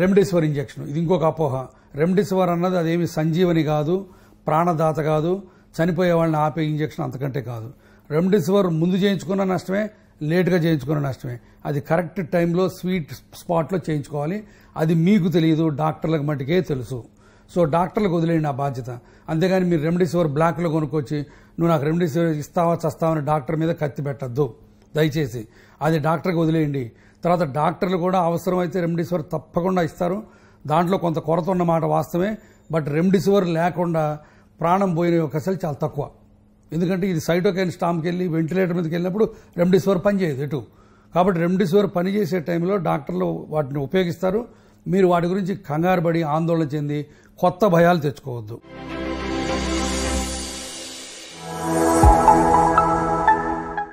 remdesivir injection ఇది ఇంకొక అపోహ రెమ్డెసివర్ అన్నది అదేమి సంజీవని కాదు ప్రాణదాత కాదు చనిపోయే వాళ్ళని ఆపే ఇంజెక్షన్ అంతకంటే కాదు రెమ్డెసివర్ ముందు చేయించుకున్న నష్టమే లేట్గా చేయించుకున్న నష్టమే అది కరెక్ట్ టైంలో స్వీట్ స్పాట్లో చేయించుకోవాలి అది మీకు తెలియదు డాక్టర్లకు మటుకే తెలుసు సో డాక్టర్లకు వదిలేయండి నా బాధ్యత అంతేగాని మీరు రెమ్డెసివర్ బ్లాక్లో కొనుక్కొచ్చి నువ్వు నాకు రెమ్డెసివర్ ఇస్తావా చస్తావని డాక్టర్ మీద కత్తి పెట్టద్దు దయచేసి అది డాక్టర్కి వదిలేయండి తర్వాత డాక్టర్లు కూడా అవసరమైతే రెమ్డెసివిర్ తప్పకుండా ఇస్తారు దాంట్లో కొంత కొరత ఉన్నమాట వాస్తవమే బట్ రెమ్డెసివిర్ లేకుండా ప్రాణం పోయిన అవకాశాలు చాలా తక్కువ ఎందుకంటే ఇది సైటోకైన్ స్టామ్కి వెళ్ళి వెంటిలేటర్ మీదకి వెళ్ళినప్పుడు రెమ్డెసివిర్ పనిచేయదు ఎటు కాబట్టి రెమ్డెసివిర్ పనిచేసే టైంలో డాక్టర్లు వాటిని ఉపయోగిస్తారు మీరు వాటి గురించి కంగారు ఆందోళన చెంది కొత్త భయాలు తెచ్చుకోవద్దు